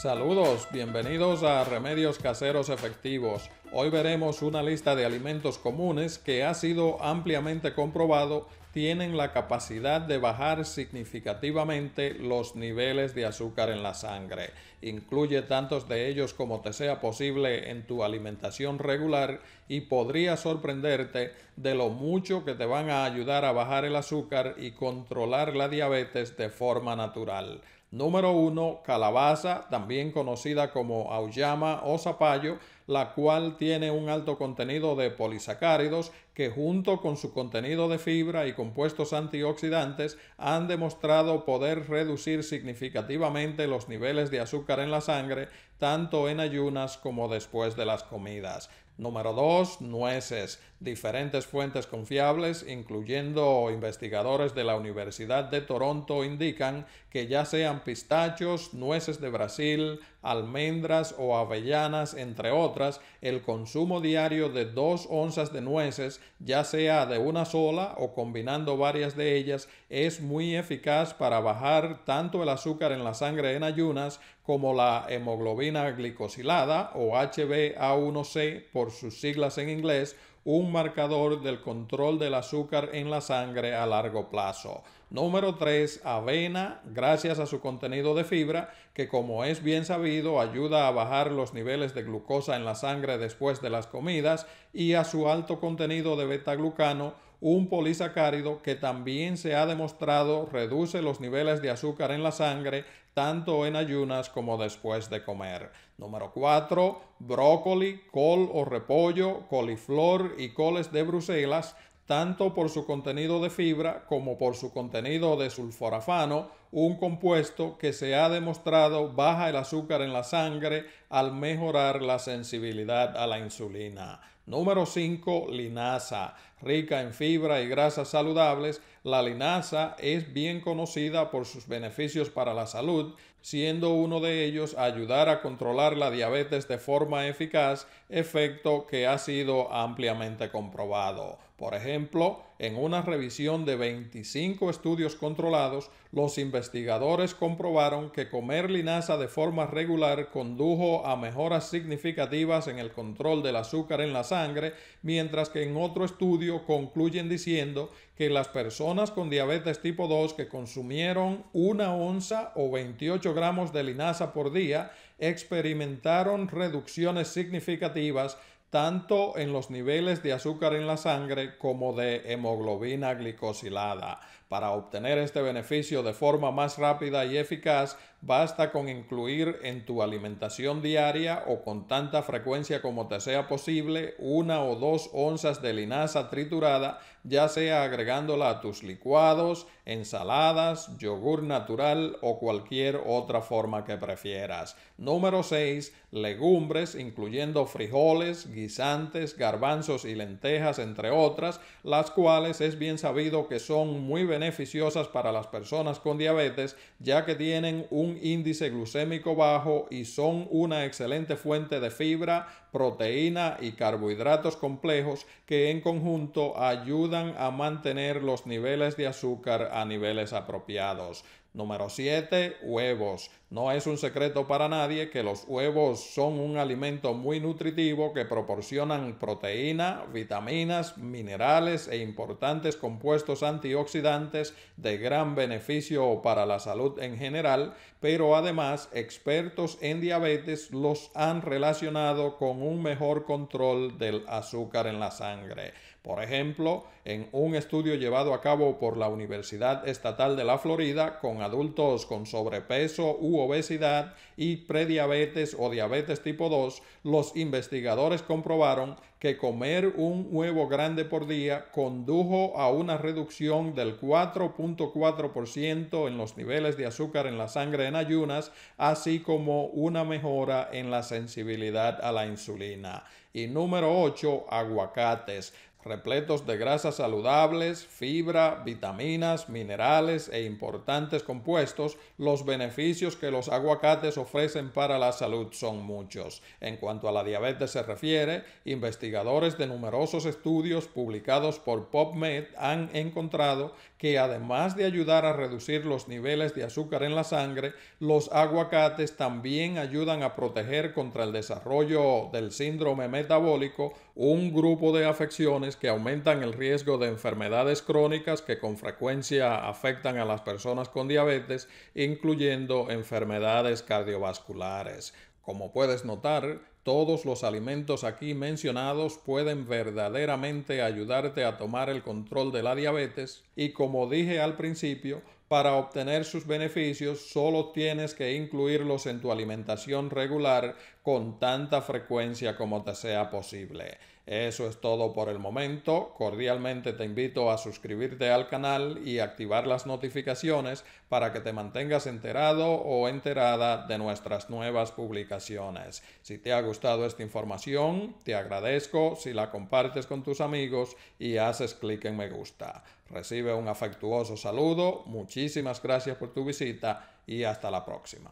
Saludos, bienvenidos a Remedios Caseros Efectivos. Hoy veremos una lista de alimentos comunes que ha sido ampliamente comprobado tienen la capacidad de bajar significativamente los niveles de azúcar en la sangre. Incluye tantos de ellos como te sea posible en tu alimentación regular y podría sorprenderte de lo mucho que te van a ayudar a bajar el azúcar y controlar la diabetes de forma natural. Número 1. Calabaza, también conocida como auyama o zapallo, la cual tiene un alto contenido de polisacáridos que junto con su contenido de fibra y compuestos antioxidantes han demostrado poder reducir significativamente los niveles de azúcar en la sangre, tanto en ayunas como después de las comidas. Número 2. Nueces. Diferentes fuentes confiables, incluyendo investigadores de la Universidad de Toronto, indican que ya sean pistachos, nueces de Brasil, almendras o avellanas, entre otras, el consumo diario de dos onzas de nueces, ya sea de una sola o combinando varias de ellas, es muy eficaz para bajar tanto el azúcar en la sangre en ayunas como la hemoglobina glicosilada o HbA1c por sus siglas en inglés un marcador del control del azúcar en la sangre a largo plazo. Número 3. Avena, gracias a su contenido de fibra, que como es bien sabido ayuda a bajar los niveles de glucosa en la sangre después de las comidas y a su alto contenido de beta-glucano, un polisacárido que también se ha demostrado reduce los niveles de azúcar en la sangre tanto en ayunas como después de comer. Número 4. Brócoli, col o repollo, coliflor y coles de Bruselas tanto por su contenido de fibra como por su contenido de sulforafano, un compuesto que se ha demostrado baja el azúcar en la sangre al mejorar la sensibilidad a la insulina. Número 5. Linaza. Rica en fibra y grasas saludables, la linaza es bien conocida por sus beneficios para la salud, siendo uno de ellos ayudar a controlar la diabetes de forma eficaz, efecto que ha sido ampliamente comprobado. Por ejemplo, en una revisión de 25 estudios controlados, los investigadores comprobaron que comer linaza de forma regular condujo a mejoras significativas en el control del azúcar en la sangre, mientras que en otro estudio concluyen diciendo que las personas con diabetes tipo 2 que consumieron una onza o 28 gramos de linaza por día experimentaron reducciones significativas tanto en los niveles de azúcar en la sangre como de hemoglobina glicosilada. Para obtener este beneficio de forma más rápida y eficaz, basta con incluir en tu alimentación diaria o con tanta frecuencia como te sea posible una o dos onzas de linaza triturada, ya sea agregándola a tus licuados, ensaladas, yogur natural o cualquier otra forma que prefieras. Número 6. Legumbres, incluyendo frijoles, guisantes, garbanzos y lentejas, entre otras, las cuales es bien sabido que son muy beneficiosas para las personas con diabetes, ya que tienen un índice glucémico bajo y son una excelente fuente de fibra, proteína y carbohidratos complejos que en conjunto ayudan a mantener los niveles de azúcar a niveles apropiados. Número 7, huevos. No es un secreto para nadie que los huevos son un alimento muy nutritivo que proporcionan proteína, vitaminas, minerales e importantes compuestos antioxidantes de gran beneficio para la salud en general, pero además expertos en diabetes los han relacionado con un mejor control del azúcar en la sangre. Por ejemplo, en un estudio llevado a cabo por la Universidad Estatal de la Florida con adultos con sobrepeso u obesidad y prediabetes o diabetes tipo 2, los investigadores comprobaron que comer un huevo grande por día condujo a una reducción del 4.4% en los niveles de azúcar en la sangre en ayunas, así como una mejora en la sensibilidad a la insulina. Y número 8, aguacates repletos de grasas saludables, fibra, vitaminas, minerales e importantes compuestos, los beneficios que los aguacates ofrecen para la salud son muchos. En cuanto a la diabetes se refiere, investigadores de numerosos estudios publicados por PubMed han encontrado que además de ayudar a reducir los niveles de azúcar en la sangre, los aguacates también ayudan a proteger contra el desarrollo del síndrome metabólico un grupo de afecciones que aumentan el riesgo de enfermedades crónicas que con frecuencia afectan a las personas con diabetes, incluyendo enfermedades cardiovasculares. Como puedes notar, todos los alimentos aquí mencionados pueden verdaderamente ayudarte a tomar el control de la diabetes y como dije al principio, para obtener sus beneficios solo tienes que incluirlos en tu alimentación regular con tanta frecuencia como te sea posible. Eso es todo por el momento. Cordialmente te invito a suscribirte al canal y activar las notificaciones para que te mantengas enterado o enterada de nuestras nuevas publicaciones. Si te ha gustado esta información, te agradezco si la compartes con tus amigos y haces clic en me gusta. Recibe un afectuoso saludo, muchísimas gracias por tu visita y hasta la próxima.